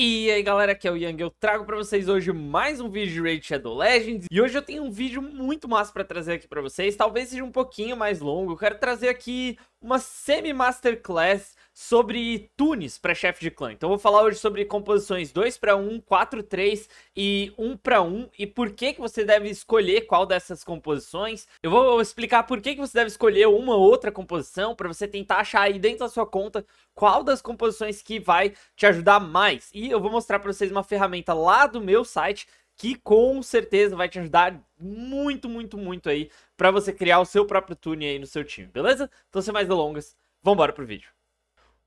E aí galera, aqui é o Yang, eu trago pra vocês hoje mais um vídeo de Raid Shadow Legends E hoje eu tenho um vídeo muito massa pra trazer aqui pra vocês, talvez seja um pouquinho mais longo Eu quero trazer aqui uma semi-masterclass sobre tunes para chefe de clã. Então eu vou falar hoje sobre composições 2 para 1, 4 3 e 1 para 1 e por que que você deve escolher qual dessas composições. Eu vou explicar por que que você deve escolher uma ou outra composição para você tentar achar aí dentro da sua conta qual das composições que vai te ajudar mais. E eu vou mostrar para vocês uma ferramenta lá do meu site que com certeza vai te ajudar muito, muito, muito aí para você criar o seu próprio tune aí no seu time, beleza? Então sem mais delongas, vamos embora pro vídeo.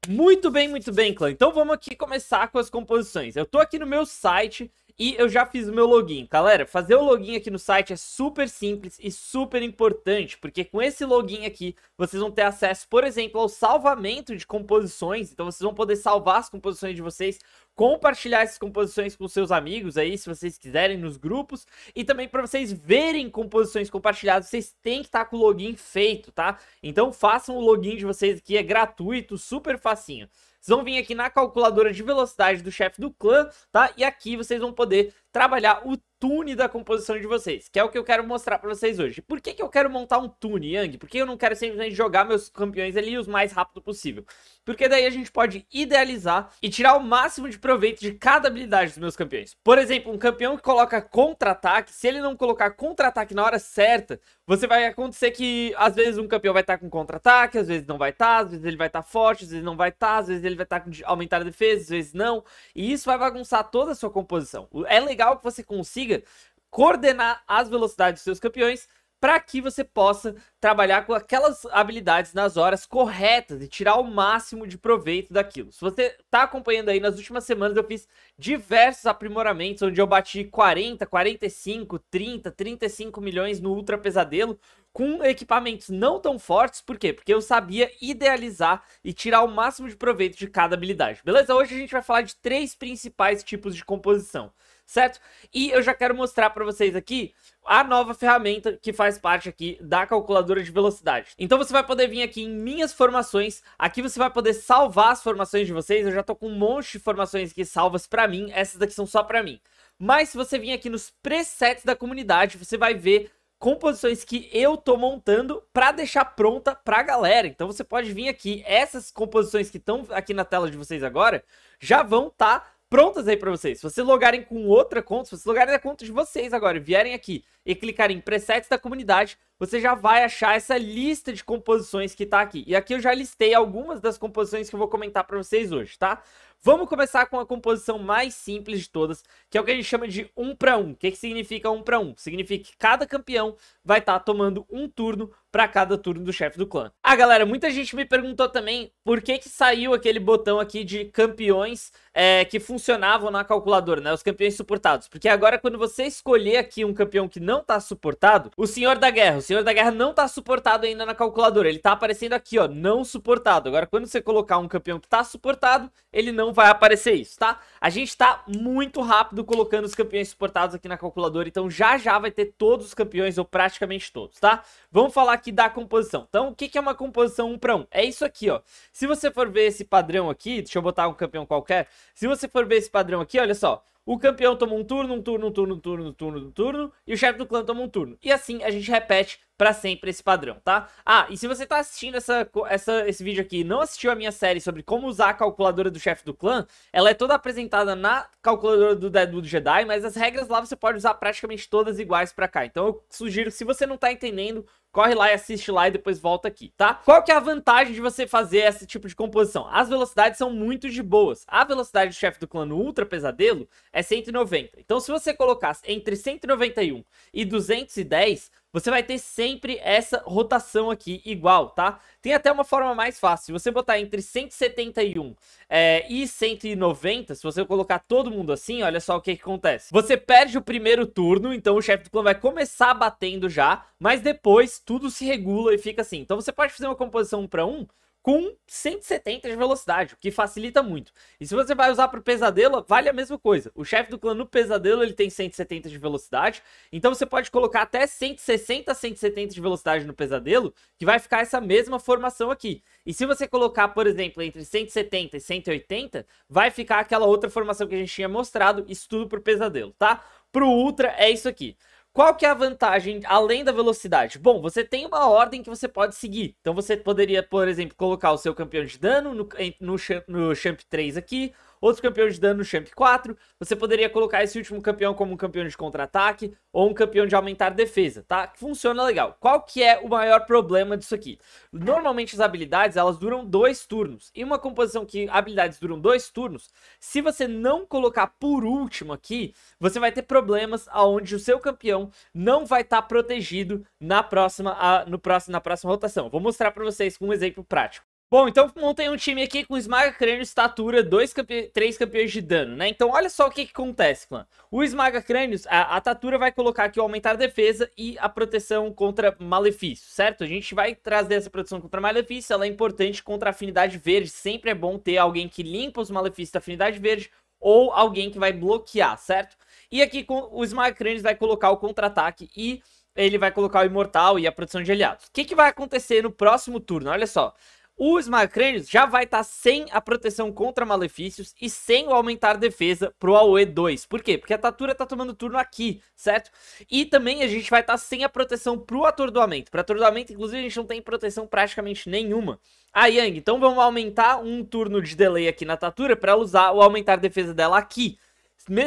Muito bem, muito bem, clã. Então vamos aqui começar com as composições. Eu tô aqui no meu site, e eu já fiz o meu login. Galera, fazer o login aqui no site é super simples e super importante, porque com esse login aqui, vocês vão ter acesso, por exemplo, ao salvamento de composições. Então vocês vão poder salvar as composições de vocês compartilhar essas composições com seus amigos aí, se vocês quiserem, nos grupos. E também para vocês verem composições compartilhadas, vocês têm que estar tá com o login feito, tá? Então façam o login de vocês aqui, é gratuito, super facinho. Vocês vão vir aqui na calculadora de velocidade do chefe do clã, tá? E aqui vocês vão poder trabalhar o tune da composição de vocês, que é o que eu quero mostrar para vocês hoje. Por que, que eu quero montar um tune, Yang? Porque eu não quero simplesmente jogar meus campeões ali o mais rápido possível. Porque daí a gente pode idealizar e tirar o máximo de proveito de cada habilidade dos meus campeões. Por exemplo, um campeão que coloca contra-ataque, se ele não colocar contra-ataque na hora certa, você vai acontecer que às vezes um campeão vai estar tá com contra-ataque, às vezes não vai estar, tá, às vezes ele vai estar tá forte, às vezes não vai estar, tá, às vezes ele vai estar tá com aumentar a defesa, às vezes não. E isso vai bagunçar toda a sua composição. É legal legal que você consiga coordenar as velocidades dos seus campeões para que você possa trabalhar com aquelas habilidades nas horas corretas e tirar o máximo de proveito daquilo. Se você está acompanhando aí, nas últimas semanas eu fiz diversos aprimoramentos, onde eu bati 40, 45, 30, 35 milhões no Ultra Pesadelo, com equipamentos não tão fortes, por quê? Porque eu sabia idealizar e tirar o máximo de proveito de cada habilidade, beleza? Hoje a gente vai falar de três principais tipos de composição certo? E eu já quero mostrar para vocês aqui a nova ferramenta que faz parte aqui da calculadora de velocidade. Então você vai poder vir aqui em minhas formações, aqui você vai poder salvar as formações de vocês, eu já tô com um monte de formações aqui salvas para mim, essas daqui são só para mim. Mas se você vir aqui nos presets da comunidade, você vai ver composições que eu tô montando para deixar pronta pra galera. Então você pode vir aqui, essas composições que estão aqui na tela de vocês agora, já vão estar tá prontas aí para vocês. Se vocês logarem com outra conta, se vocês logarem na conta de vocês agora e vierem aqui e clicarem em presets da comunidade, você já vai achar essa lista de composições que tá aqui. E aqui eu já listei algumas das composições que eu vou comentar para vocês hoje, tá? Vamos começar com a composição mais simples de todas, que é o que a gente chama de 1 para 1. O que, que significa 1 para 1? Significa que cada campeão vai estar tá tomando um turno para cada turno do chefe do clã. Ah, galera, muita gente me perguntou também por que que saiu aquele botão aqui de campeões é, que funcionavam na calculadora, né? Os campeões suportados. Porque agora, quando você escolher aqui um campeão que não tá suportado, o Senhor da Guerra, o Senhor da Guerra não tá suportado ainda na calculadora. Ele tá aparecendo aqui, ó, não suportado. Agora, quando você colocar um campeão que tá suportado, ele não vai aparecer isso, tá? A gente tá muito rápido colocando os campeões suportados aqui na calculadora, então já já vai ter todos os campeões, ou praticamente todos, tá? Vamos falar aqui da composição. Então, o que é uma composição 1 para 1? É isso aqui, ó. Se você for ver esse padrão aqui, deixa eu botar um campeão qualquer. Se você for ver esse padrão aqui, olha só. O campeão toma um turno, um turno, um turno, um turno, um turno, um turno, e o chefe do clã toma um turno. E assim a gente repete para sempre esse padrão, tá? Ah, e se você tá assistindo essa, essa, esse vídeo aqui e não assistiu a minha série sobre como usar a calculadora do chefe do clã, ela é toda apresentada na calculadora do Deadwood Jedi, mas as regras lá você pode usar praticamente todas iguais para cá. Então eu sugiro, se você não tá entendendo Corre lá e assiste lá e depois volta aqui, tá? Qual que é a vantagem de você fazer esse tipo de composição? As velocidades são muito de boas. A velocidade do chefe do clã no Ultra Pesadelo é 190. Então se você colocasse entre 191 e 210, você vai ter sempre essa rotação aqui igual, tá? Tem até uma forma mais fácil. Se você botar entre 171 é, e 190, eh, se você colocar todo mundo assim, olha só o que, que acontece. Você perde o primeiro turno, então o chefe do clã vai começar batendo já, mas depois tudo se regula e fica assim. Então você pode fazer uma composição 1 para 1, com 170 de velocidade, o que facilita muito. E se você vai usar para o pesadelo, vale a mesma coisa. O chefe do clã no pesadelo ele tem 170 de velocidade, então você pode colocar até 160, 170 de velocidade no pesadelo, que vai ficar essa mesma formação aqui. E se você colocar, por exemplo, entre 170 e 180, vai ficar aquela outra formação que a gente tinha mostrado, isso tudo para o pesadelo, tá? Para o Ultra é isso aqui. Qual que é a vantagem além da velocidade? Bom, você tem uma ordem que você pode seguir. Então você poderia, por exemplo, colocar o seu campeão de dano no, no, no Champ 3 aqui, outro campeão de dano no champ 4. Você poderia colocar esse último campeão como um campeão de contra-ataque ou um campeão de aumentar defesa, tá? Funciona legal. Qual que é o maior problema disso aqui? Normalmente as habilidades, elas duram dois turnos. E uma composição que habilidades duram dois turnos, se você não colocar por último aqui, você vai ter problemas aonde o seu campeão não vai estar tá protegido na próxima, a, no próximo, na próxima rotação. Vou mostrar para vocês com um exemplo prático. Bom, então montei um time aqui com Esmaga, Crânio, Estatura, dois campe... três campeões de dano, né? Então olha só o que, que acontece, clã. O Esmaga Crânios, a, a Tatura vai colocar aqui o aumentar a defesa e a proteção contra malefício, certo? A gente vai trazer essa proteção contra malefício, ela é importante contra a afinidade verde. Sempre é bom ter alguém que limpa os malefícios da afinidade verde ou alguém que vai bloquear, certo? E aqui com, o Esmaga Crânios vai colocar o contra-ataque e ele vai colocar o Imortal e a proteção de aliados. O que, que vai acontecer no próximo turno? Olha só. O Smacranius já vai estar tá sem a proteção contra malefícios e sem o aumentar defesa pro AOE 2. Por quê? Porque a Tatura tá tomando turno aqui, certo? E também a gente vai estar tá sem a proteção pro atordoamento. Pro atordoamento, inclusive, a gente não tem proteção praticamente nenhuma. Ah, Yang, então vamos aumentar um turno de delay aqui na Tatura para usar o aumentar defesa dela aqui.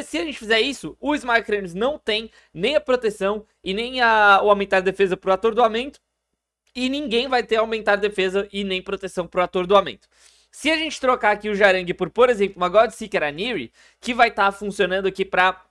Se a gente fizer isso, o Smacranius não tem nem a proteção e nem a, o aumentar defesa pro atordoamento e ninguém vai ter aumentar defesa e nem proteção pro atordoamento. Se a gente trocar aqui o Jarang por, por exemplo, uma Godseeker Aniri, que vai estar tá funcionando aqui para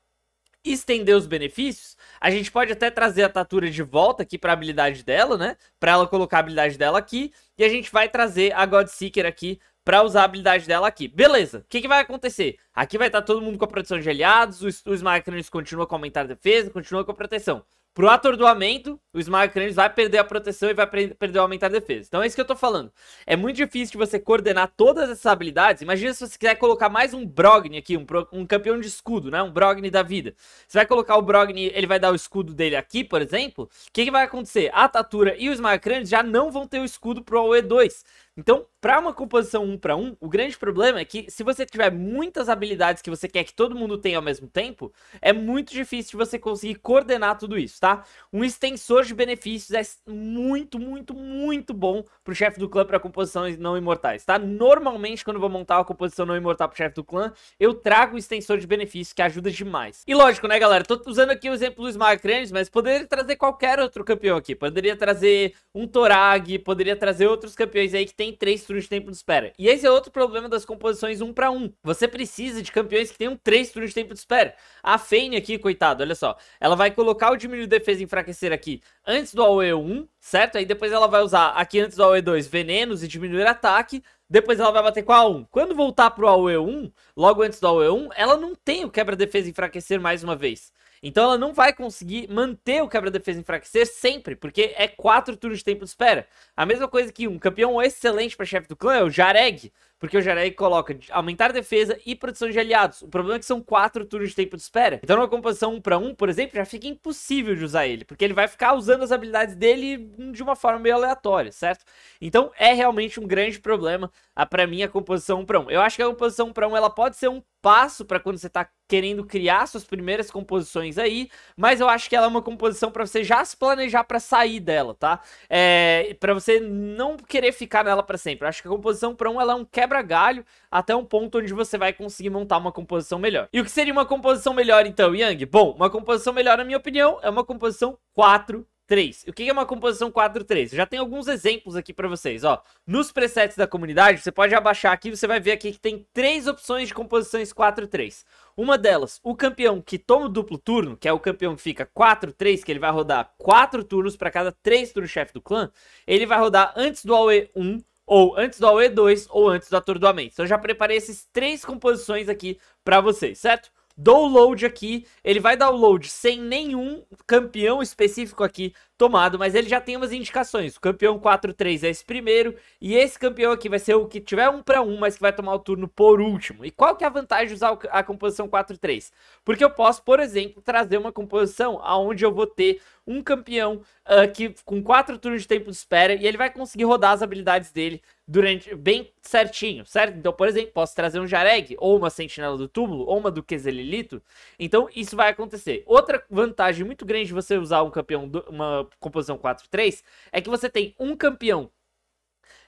estender os benefícios, a gente pode até trazer a Tatura de volta aqui para a habilidade dela, né? Para ela colocar a habilidade dela aqui, e a gente vai trazer a Godseeker aqui para usar a habilidade dela aqui. Beleza, o que, que, vai acontecer? Aqui vai estar tá todo mundo com a proteção de aliados, os, os Macrons continuam com aumentar a defesa, continua com a proteção. Pro atordoamento, o Smile Cranes vai perder a proteção e vai perder o aumentar a defesa. Então é isso que eu tô falando. É muito difícil de você coordenar todas essas habilidades. Imagina se você quiser colocar mais um Brogni aqui, um, um campeão de escudo, né? Um Brogni da vida. Você vai colocar o Brogni, ele vai dar o escudo dele aqui, por exemplo. O que, que vai acontecer? A Tatura e o Smile Cranes já não vão ter o escudo pro AOE 2. Então, para uma composição 1 para 1, o grande problema é que se você tiver muitas habilidades que você quer que todo mundo tenha ao mesmo tempo, é muito difícil de você conseguir coordenar tudo isso, tá? Um extensor de benefícios é muito, muito, muito bom pro chefe do clã para composições não imortais, tá? Normalmente, quando eu vou montar uma composição não imortal pro chefe do clã, eu trago um extensor de benefícios que ajuda demais. E lógico, né, galera? Tô usando aqui o exemplo do Smarcranes, mas poderia trazer qualquer outro campeão aqui. Poderia trazer um Torag, poderia trazer outros campeões aí que tem tem três turnos de tempo de espera. E esse é outro problema das composições 1 para 1. Você precisa de campeões que tenham três turnos de tempo de espera. A Fane aqui, coitado, olha só. Ela vai colocar o diminuir defesa e enfraquecer aqui antes do AOE 1, certo? Aí depois ela vai usar aqui antes do AOE 2 venenos e diminuir ataque. Depois ela vai bater com a 1 Quando voltar pro AOE 1, logo antes do AOE 1, ela não tem o quebra-defesa enfraquecer mais uma vez. Então ela não vai conseguir manter o quebra-defesa enfraquecer sempre, porque é quatro turnos de tempo de espera. A mesma coisa que um campeão excelente para chefe do clã é o Jareg, porque o Jareg coloca aumentar defesa e produção de aliados. O problema é que são quatro turnos de tempo de espera. Então numa composição 1 para 1, por exemplo, já fica impossível de usar ele, porque ele vai ficar usando as habilidades dele de uma forma meio aleatória, certo? Então é realmente um grande problema para mim a composição 1 para 1. Eu acho que a composição 1 para 1 ela pode ser um passo para quando você está querendo criar suas primeiras composições aí, mas eu acho que ela é uma composição para você já se planejar para sair dela, tá? É, para você não querer ficar nela para sempre. Eu acho que a composição para um ela é um quebra-galho até um ponto onde você vai conseguir montar uma composição melhor. E o que seria uma composição melhor então, Yang? Bom, uma composição melhor na minha opinião é uma composição 4 3 O que é uma composição 4-3? já tem alguns exemplos aqui para vocês, ó. Nos presets da comunidade, você pode abaixar aqui, você vai ver aqui que tem três opções de composições 4-3. Uma delas, o campeão que toma o duplo turno, que é o campeão que fica 4-3, que ele vai rodar 4 turnos para cada 3 turnos chefe do clã, ele vai rodar antes do AOE 1, ou antes do AOE 2, ou antes do atordoamento. Então eu já preparei essas três composições aqui para vocês, certo? download aqui. Ele vai download sem nenhum campeão específico aqui tomado, mas ele já tem umas indicações. O campeão 4-3 é esse primeiro, e esse campeão aqui vai ser o que tiver um para um, mas que vai tomar o turno por último. E qual que é a vantagem de usar a composição 4-3? Porque eu posso, por exemplo, trazer uma composição aonde eu vou ter um campeão uh, que com quatro turnos de tempo de espera e ele vai conseguir rodar as habilidades dele durante bem certinho, certo? Então, por exemplo, posso trazer um Jareg ou uma Sentinela do Túmulo ou uma do Queselilito. Então, isso vai acontecer. Outra vantagem muito grande de você usar um campeão do, uma composição 4-3 é que você tem um campeão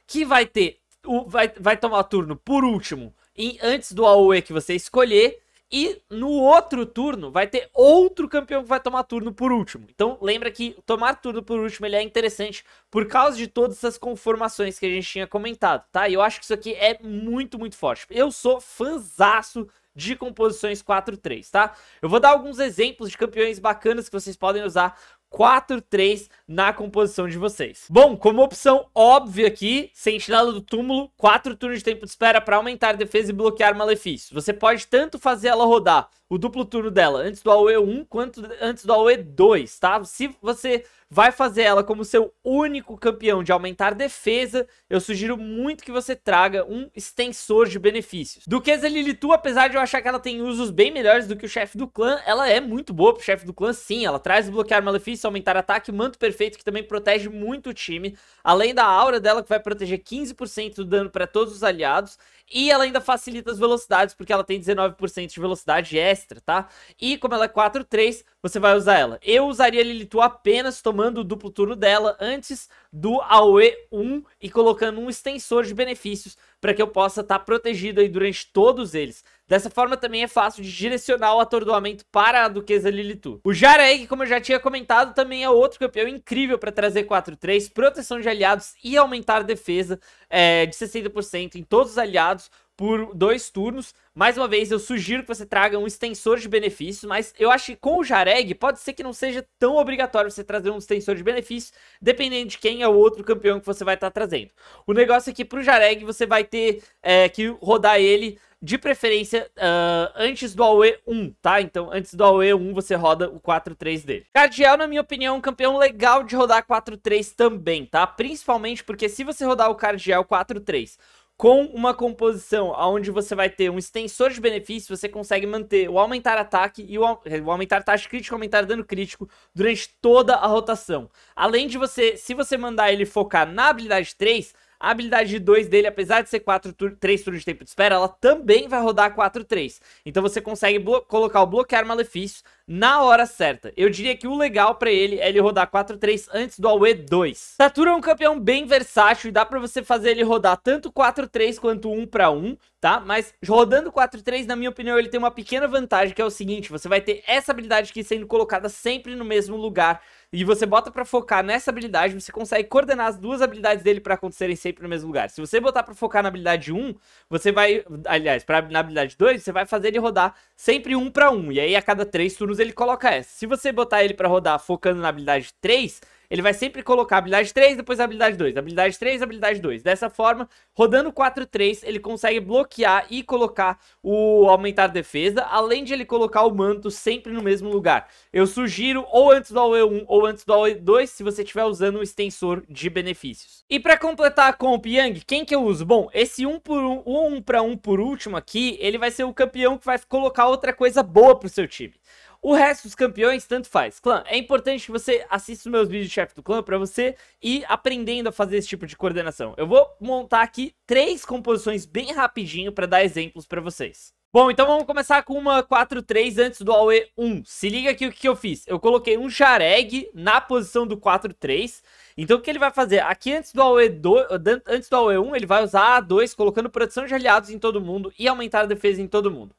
que vai ter o, vai, vai tomar turno por último e antes do AOE que você escolher e no outro turno vai ter outro campeão que vai tomar turno por último. Então lembra que tomar turno por último ele é interessante por causa de todas essas conformações que a gente tinha comentado, tá? E eu acho que isso aqui é muito, muito forte. Eu sou fanzaço de composições 4-3, tá? Eu vou dar alguns exemplos de campeões bacanas que vocês podem usar 4-3 na composição de vocês. Bom, como opção óbvia aqui, Sentinela do Túmulo, 4 turnos de tempo de espera para aumentar defesa e bloquear malefícios. Você pode tanto fazer ela rodar o duplo turno dela, antes do AOE 1 quanto antes do AOE 2, tá? Se você vai fazer ela como seu único campeão de aumentar defesa, eu sugiro muito que você traga um extensor de benefícios. Duquesa Lilitu, apesar de eu achar que ela tem usos bem melhores do que o chefe do clã, ela é muito boa pro chefe do clã, sim. Ela traz bloquear malefício, aumentar ataque, manto perfeito, que também protege muito o time. Além da aura dela, que vai proteger 15% do dano para todos os aliados. E ela ainda facilita as velocidades, porque ela tem 19% de velocidade extra, tá? E como ela é 4.3, você vai usar ela. Eu usaria a Lilitu apenas tomando o duplo turno dela antes do AOE 1 e colocando um extensor de benefícios para que eu possa estar tá protegido aí durante todos eles. Dessa forma também é fácil de direcionar o atordoamento para a Duquesa Lilitu. O Jareg, como eu já tinha comentado, também é outro campeão incrível para trazer 4-3, proteção de aliados e aumentar defesa é, de 60% em todos os aliados, por dois turnos. Mais uma vez, eu sugiro que você traga um extensor de benefícios, mas eu acho que com o Jareg pode ser que não seja tão obrigatório você trazer um extensor de benefícios, dependendo de quem é o outro campeão que você vai estar tá trazendo. O negócio é que pro Jareg você vai ter é, que rodar ele de preferência uh, antes do AOE 1, tá? Então, antes do AOE 1, você roda o 4-3 dele. Cardiel, na minha opinião, é um campeão legal de rodar 4-3 também, tá? Principalmente porque se você rodar o Cardiel 4-3 com uma composição onde você vai ter um extensor de benefícios você consegue manter o aumentar ataque e o, o aumentar taxa crítica, aumentar dano crítico durante toda a rotação. Além de você, se você mandar ele focar na habilidade 3, a habilidade de 2 dele, apesar de ser 4 3 turnos de tempo de espera, ela também vai rodar 4-3. Então você consegue colocar o bloquear malefícios, na hora certa. Eu diria que o legal para ele é ele rodar 4-3 antes do AUE 2. Satura é um campeão bem versátil e dá para você fazer ele rodar tanto 4-3 quanto 1 para 1, tá? Mas rodando 4-3, na minha opinião, ele tem uma pequena vantagem, que é o seguinte, você vai ter essa habilidade aqui sendo colocada sempre no mesmo lugar, e você bota para focar nessa habilidade, você consegue coordenar as duas habilidades dele para acontecerem sempre no mesmo lugar. Se você botar para focar na habilidade 1, você vai, aliás, pra, na habilidade 2, você vai fazer ele rodar sempre 1 para 1, e aí a cada 3 turnos Plus, ele coloca essa. Se você botar ele pra rodar focando na habilidade 3, ele vai sempre colocar habilidade 3, depois habilidade 2, habilidade 3, habilidade 2. Dessa forma, rodando 4-3, ele consegue bloquear e colocar o aumentar defesa, além de ele colocar o manto sempre no mesmo lugar. Eu sugiro ou antes do AOE1 ou antes do AOE2, se você estiver usando o extensor de benefícios. E pra completar a comp Yang, quem que eu uso? Bom, esse 1 por 1, 1 para 1 por último aqui, ele vai ser o campeão que vai colocar outra coisa boa pro seu time. O resto dos campeões, tanto faz. Clã, é importante que você assista os meus vídeos de chefe do clã para você ir aprendendo a fazer esse tipo de coordenação. Eu vou montar aqui três composições bem rapidinho para dar exemplos para vocês. Bom, então vamos começar com uma 4-3 antes do AUE 1. Se liga aqui o que eu fiz. Eu coloquei um Jareg na posição do 4-3. Então o que ele vai fazer? Aqui antes do AUE 2, antes do AUE 1, ele vai usar A2, colocando proteção de aliados em todo mundo e aumentar a defesa em todo mundo.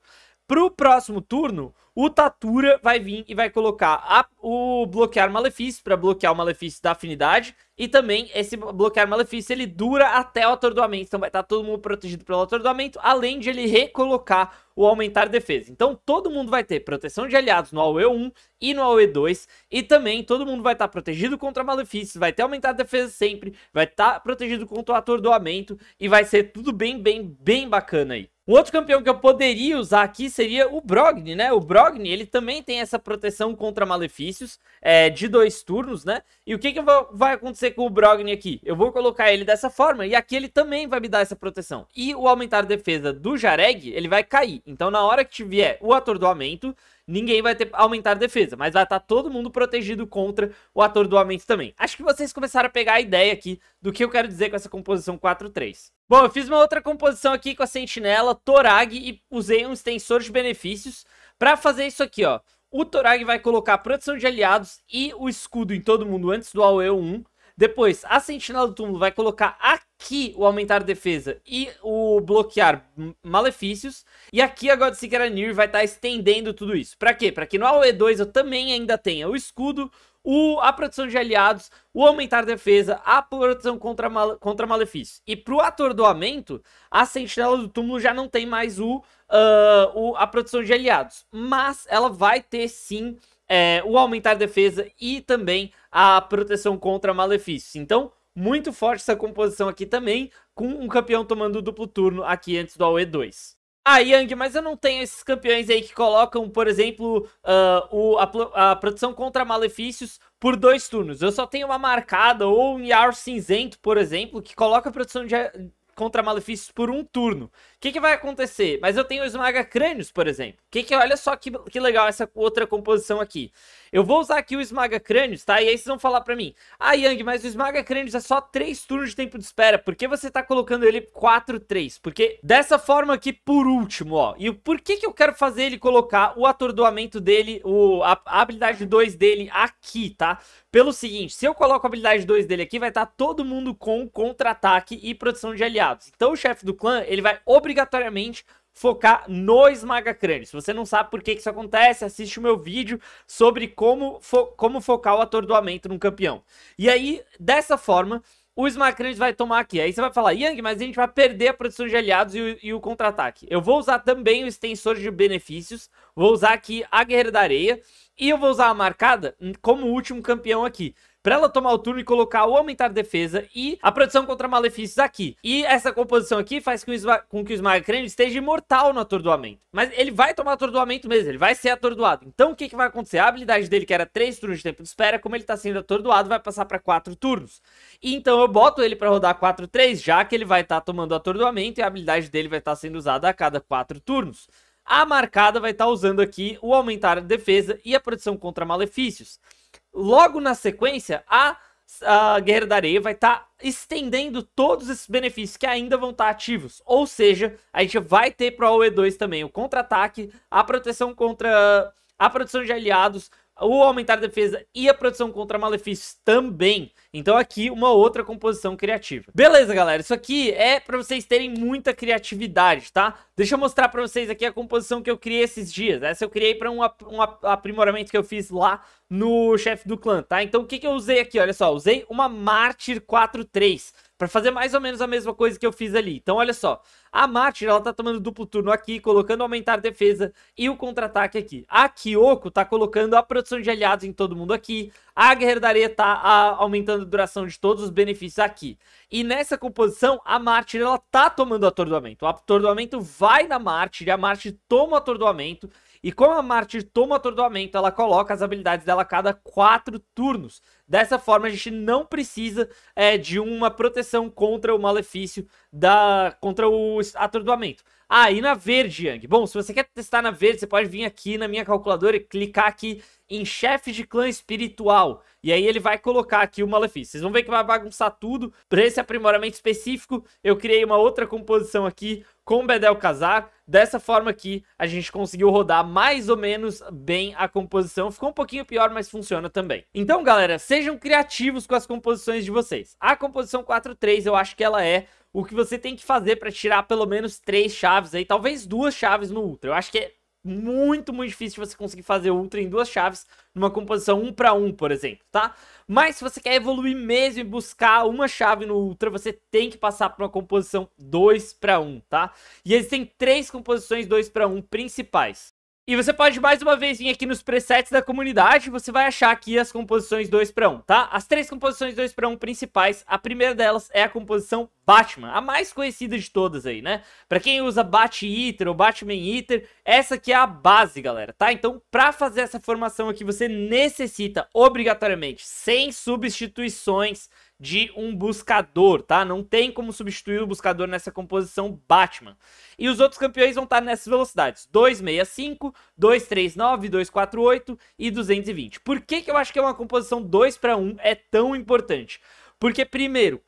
Pro próximo turno, o Tatura vai vir e vai colocar a, o bloquear malefício para bloquear o malefício da afinidade. E também esse bloquear malefício ele dura até o atordoamento. Então vai estar tá todo mundo protegido pelo atordoamento, além de ele recolocar o aumentar defesa. Então todo mundo vai ter proteção de aliados no AOE 1 e no AOE 2. E também todo mundo vai estar tá protegido contra malefícios, vai ter aumentar defesa sempre, vai estar tá protegido contra o atordoamento. E vai ser tudo bem, bem, bem bacana aí. Um outro campeão que eu poderia usar aqui seria o Brogni, né? O Brogni, ele também tem essa proteção contra malefícios é, de dois turnos, né? E o que, que vai acontecer com o Brogni aqui? Eu vou colocar ele dessa forma e aqui ele também vai me dar essa proteção. E o aumentar defesa do Jareg, ele vai cair. Então na hora que tiver o atordoamento, ninguém vai ter aumentar defesa, mas vai estar tá todo mundo protegido contra o atordoamento também. Acho que vocês começaram a pegar a ideia aqui do que eu quero dizer com essa composição 4-3. Bom, eu fiz uma outra composição aqui com a sentinela, Torag, e usei um extensor de benefícios para fazer isso aqui, ó. O Torag vai colocar proteção de aliados e o escudo em todo mundo antes do AoE 1. Depois, a sentinela do túmulo vai colocar aqui o aumentar defesa e o bloquear malefícios. E aqui a Godseeker Anir vai estar tá estendendo tudo isso. Pra quê? Pra que no AoE 2 eu também ainda tenha o escudo, o, a proteção de aliados, o aumentar defesa, a proteção contra, mal, contra malefícios E pro atordoamento, a sentinela do túmulo já não tem mais o, uh, o a proteção de aliados. Mas ela vai ter sim é, o aumentar defesa e também a proteção contra malefícios. Então, muito forte essa composição aqui também, com um campeão tomando duplo turno aqui antes do AOE 2. Ah, Yang, mas eu não tenho esses campeões aí que colocam, por exemplo, uh, o, a, a, produção contra malefícios por dois turnos. Eu só tenho uma marcada ou um Yar cinzento, por exemplo, que coloca a produção de, contra malefícios por um turno. O que, que vai acontecer? Mas eu tenho esmaga crânios, por exemplo. Que que, olha só que, que legal essa outra composição aqui. Eu vou usar aqui o esmaga crânios, tá? E aí vocês vão falar pra mim. Ah, Yang, mas o esmaga crânios é só 3 turnos de tempo de espera. Por que você tá colocando ele 4, 3? Porque dessa forma aqui, por último, ó. E por que que eu quero fazer ele colocar o atordoamento dele, o, a, a habilidade 2 dele aqui, tá? Pelo seguinte, se eu coloco a habilidade 2 dele aqui, vai estar tá todo mundo com contra-ataque e proteção de aliados. Então o chefe do clã, ele vai obrigatoriamente focar no esmaga crânio. Se você não sabe por que isso acontece, assiste o meu vídeo sobre como, fo como focar o atordoamento num campeão. E aí, dessa forma, o Smacrand vai tomar aqui. Aí você vai falar, Yang, mas a gente vai perder a proteção de aliados e o, e o contra-ataque. Eu vou usar também o extensor de benefícios, vou usar aqui a Guerreira da Areia e eu vou usar a marcada como último campeão aqui para ela tomar o turno e colocar o aumentar defesa e a proteção contra malefícios aqui. E essa composição aqui faz com, com que o Smagracrânio esteja imortal no atordoamento. Mas ele vai tomar atordoamento mesmo, ele vai ser atordoado. Então o que, que vai acontecer? A habilidade dele, que era 3 turnos de tempo de espera, como ele tá sendo atordoado, vai passar para 4 turnos. E, então eu boto ele para rodar 4, 3, já que ele vai estar tá tomando atordoamento e a habilidade dele vai estar tá sendo usada a cada 4 turnos. A marcada vai estar tá usando aqui o aumentar a defesa e a proteção contra malefícios logo na sequência, a, a Guerra da Areia vai estar tá estendendo todos esses benefícios que ainda vão estar tá ativos. Ou seja, a gente vai ter para o E2 também o contra-ataque, a proteção contra a produção de aliados, o aumentar a defesa e a proteção contra malefícios também. Então aqui uma outra composição criativa. Beleza, galera, isso aqui é para vocês terem muita criatividade, tá? Deixa eu mostrar para vocês aqui a composição que eu criei esses dias. Essa eu criei para um, ap um ap aprimoramento que eu fiz lá no chefe do clã, tá? Então o que, que eu usei aqui? Olha só, usei uma Mártir 4-3 para fazer mais ou menos a mesma coisa que eu fiz ali. Então, olha só. A Martyr, ela tá tomando duplo turno aqui, colocando aumentar defesa e o contra-ataque aqui. A Kyoko tá colocando a produção de aliados em todo mundo aqui. A Guerreira da Areia tá a, aumentando a duração de todos os benefícios aqui. E nessa composição, a Martyr, ela tá tomando atordoamento. O atordoamento vai na Mártir, a Martyr toma o atordoamento. E como a Martyr toma o atordoamento, ela coloca as habilidades dela a cada 4 turnos. Dessa forma, a gente não precisa é, de uma proteção contra o malefício, da, contra o atordoamento aí ah, na verde, Yang. Bom, se você quer testar na verde, você pode vir aqui na minha calculadora e clicar aqui em chefe de clã espiritual. E aí ele vai colocar aqui o malefício. Vocês vão ver que vai bagunçar tudo. Para esse aprimoramento específico, eu criei uma outra composição aqui com Bedel Casar. Dessa forma aqui, a gente conseguiu rodar mais ou menos bem a composição. Ficou um pouquinho pior, mas funciona também. Então, galera, sejam criativos com as composições de vocês. A composição 4.3, eu acho que ela é o que você tem que fazer para tirar pelo menos três chaves aí, talvez duas chaves no Ultra. Eu acho que é muito, muito difícil você conseguir fazer Ultra em duas chaves, numa composição 1 para 1, por exemplo, tá? Mas se você quer evoluir mesmo e buscar uma chave no Ultra, você tem que passar para uma composição 2 para 1, tá? E existem três composições 2 para 1 principais. E você pode mais uma vez vir aqui nos presets da comunidade, você vai achar aqui as composições 2 para 1, tá? As três composições 2 para 1 principais, a primeira delas é a composição Batman, a mais conhecida de todas aí, né? Pra quem usa Bat Eater ou Batman Eater, essa aqui é a base, galera, tá? Então, pra fazer essa formação aqui, você necessita obrigatoriamente, sem substituições, de um buscador, tá? Não tem como substituir o buscador nessa composição Batman. E os outros campeões vão estar nessas velocidades: 265, 239, 248 e 220. Por que, que eu acho que é uma composição 2 para 1 é tão importante? Porque, primeiro,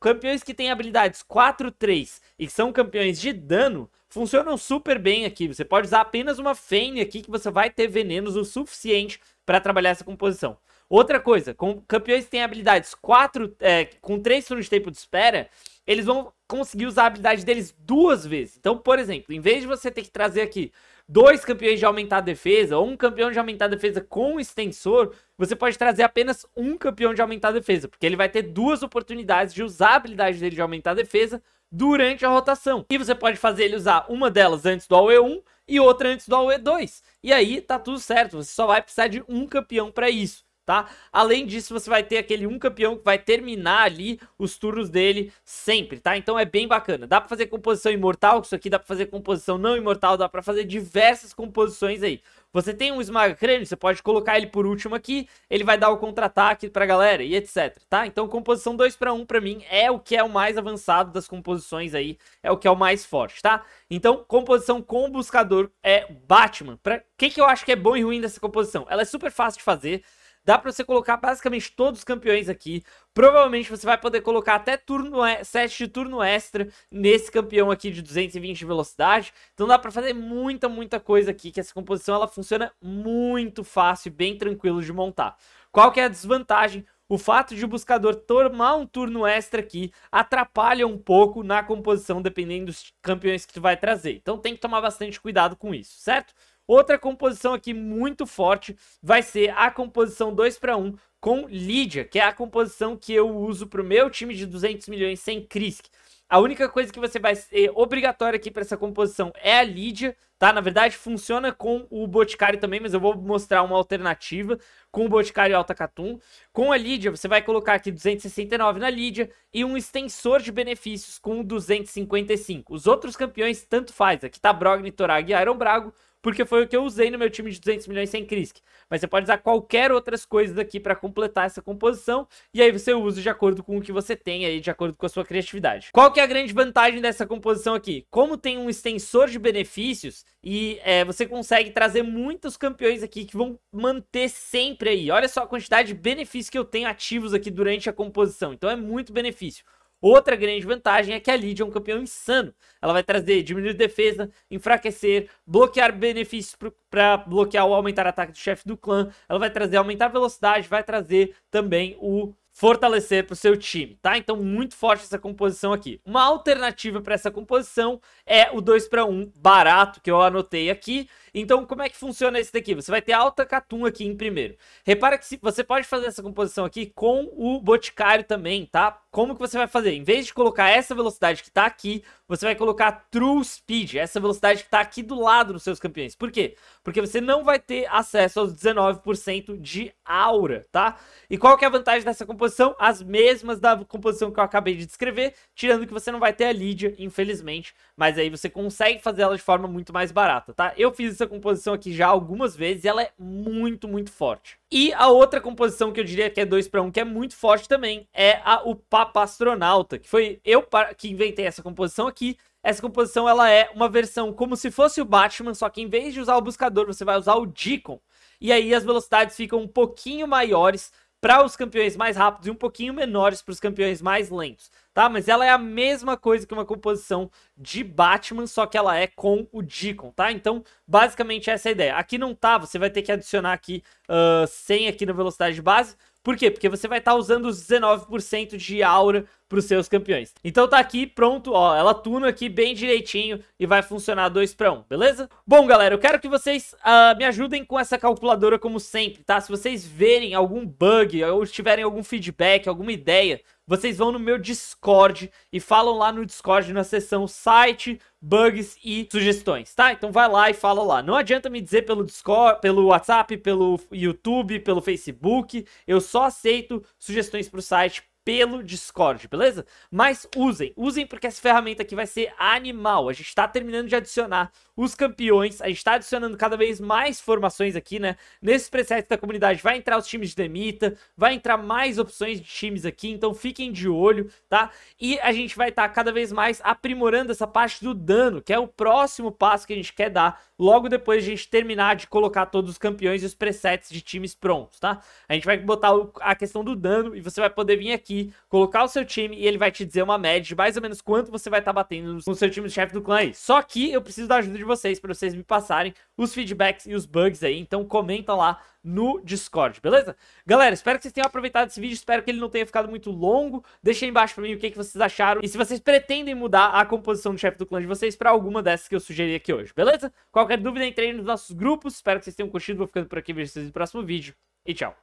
campeões que têm habilidades 4, 3 e são campeões de dano funcionam super bem aqui. Você pode usar apenas uma Fane aqui que você vai ter venenos o suficiente para trabalhar essa composição. Outra coisa, com campeões que têm habilidades quatro, é, com três turnos de tempo de espera, eles vão conseguir usar a habilidade deles duas vezes. Então, por exemplo, em vez de você ter que trazer aqui dois campeões de aumentar a defesa, ou um campeão de aumentar a defesa com extensor, você pode trazer apenas um campeão de aumentar a defesa, porque ele vai ter duas oportunidades de usar a habilidade dele de aumentar a defesa durante a rotação. E você pode fazer ele usar uma delas antes do AOE1 e outra antes do AOE2. E aí tá tudo certo, você só vai precisar de um campeão para isso tá? Além disso, você vai ter aquele um campeão que vai terminar ali os turnos dele sempre, tá? Então é bem bacana. Dá pra fazer composição imortal, isso aqui dá pra fazer composição não imortal, dá pra fazer diversas composições aí. Você tem um esmaga crânio, você pode colocar ele por último aqui, ele vai dar o contra-ataque pra galera e etc, tá? Então composição 2 para 1 para mim é o que é o mais avançado das composições aí, é o que é o mais forte, tá? Então composição com buscador é Batman. Pra... O que que eu acho que é bom e ruim dessa composição? Ela é super fácil de fazer, Dá para você colocar basicamente todos os campeões aqui. Provavelmente você vai poder colocar até turno sete de turno extra nesse campeão aqui de 220 de velocidade. Então dá para fazer muita, muita coisa aqui, que essa composição ela funciona muito fácil e bem tranquilo de montar. Qual que é a desvantagem? O fato de o buscador tomar um turno extra aqui atrapalha um pouco na composição, dependendo dos campeões que tu vai trazer. Então tem que tomar bastante cuidado com isso, certo? Outra composição aqui muito forte vai ser a composição 2 para 1 com Lídia, que é a composição que eu uso para o meu time de 200 milhões sem Crisk. A única coisa que você vai ser obrigatória aqui para essa composição é a Lídia, tá? Na verdade, funciona com o Boticário também, mas eu vou mostrar uma alternativa com o Boticário Alta Catum. Com a Lídia, você vai colocar aqui 269 na Lídia e um extensor de benefícios com 255. Os outros campeões, tanto faz. Aqui tá Brogni, Torag e Iron Brago porque foi o que eu usei no meu time de 200 milhões sem Crisk. Mas você pode usar qualquer outras coisas aqui para completar essa composição, e aí você usa de acordo com o que você tem aí, de acordo com a sua criatividade. Qual que é a grande vantagem dessa composição aqui? Como tem um extensor de benefícios, e é, você consegue trazer muitos campeões aqui que vão manter sempre aí. Olha só a quantidade de benefícios que eu tenho ativos aqui durante a composição, então é muito benefício. Outra grande vantagem é que a Lead é um campeão insano. Ela vai trazer diminuir defesa, enfraquecer, bloquear benefícios para bloquear ou aumentar ataque do chefe do clã. Ela vai trazer aumentar velocidade, vai trazer também o fortalecer para o seu time, tá? Então, muito forte essa composição aqui. Uma alternativa para essa composição é o 2 para 1 barato, que eu anotei aqui. Então, como é que funciona esse daqui? Você vai ter alta catum aqui em primeiro. Repara que você pode fazer essa composição aqui com o boticário também, tá? Como que você vai fazer? Em vez de colocar essa velocidade que está aqui, você vai colocar True Speed, essa velocidade que está aqui do lado dos seus campeões. Por quê? Porque você não vai ter acesso aos 19% de aura, tá? E qual que é a vantagem dessa composição? As mesmas da composição que eu acabei de descrever, tirando que você não vai ter a Lídia, infelizmente, mas aí você consegue fazer ela de forma muito mais barata, tá? Eu fiz essa composição aqui já algumas vezes e ela é muito, muito forte. E a outra composição que eu diria que é 2 para 1, que é muito forte também, é a o Papa Astronauta, que foi eu que inventei essa composição aqui que essa composição ela é uma versão como se fosse o Batman, só que em vez de usar o buscador, você vai usar o Deacon. E aí as velocidades ficam um pouquinho maiores para os campeões mais rápidos e um pouquinho menores para os campeões mais lentos, tá? Mas ela é a mesma coisa que uma composição de Batman, só que ela é com o Deacon, tá? Então, basicamente essa é a ideia. Aqui não tá, você vai ter que adicionar aqui uh, ah, 100 aqui na velocidade base, por quê? Porque você vai estar tá usando 19% de aura para os seus campeões. Então tá aqui, pronto, ó, ela tuna aqui bem direitinho e vai funcionar 2 para 1, um, beleza? Bom, galera, eu quero que vocês uh, me ajudem com essa calculadora como sempre, tá? Se vocês verem algum bug ou tiverem algum feedback, alguma ideia, vocês vão no meu Discord e falam lá no Discord na seção site, bugs e sugestões, tá? Então vai lá e fala lá. Não adianta me dizer pelo Discord, pelo WhatsApp, pelo YouTube, pelo Facebook. Eu só aceito sugestões pro site pelo Discord, beleza? Mas usem, usem porque essa ferramenta aqui vai ser animal. A gente tá terminando de adicionar os campeões. A gente tá adicionando cada vez mais formações aqui, né? Nesses presets da comunidade vai entrar os times de Demita, vai entrar mais opções de times aqui, então fiquem de olho, tá? E a gente vai estar tá cada vez mais aprimorando essa parte do dano, que é o próximo passo que a gente quer dar logo depois de a gente terminar de colocar todos os campeões e os presets de times prontos, tá? A gente vai botar a questão do dano e você vai poder vir aqui, colocar o seu time e ele vai te dizer uma média de mais ou menos quanto você vai estar tá batendo no seu time de chefe do clã aí. Só que eu preciso da ajuda de vocês para vocês me passarem os feedbacks e os bugs aí. Então comenta lá no Discord, beleza? Galera, espero que vocês tenham aproveitado esse vídeo, espero que ele não tenha ficado muito longo. Deixa aí embaixo pra mim o que, que vocês acharam e se vocês pretendem mudar a composição do chefe do clã de vocês pra alguma dessas que eu sugeri aqui hoje, beleza? Qualquer dúvida, entre aí nos nossos grupos. Espero que vocês tenham curtido, vou ficando por aqui, vejo vocês no próximo vídeo e tchau!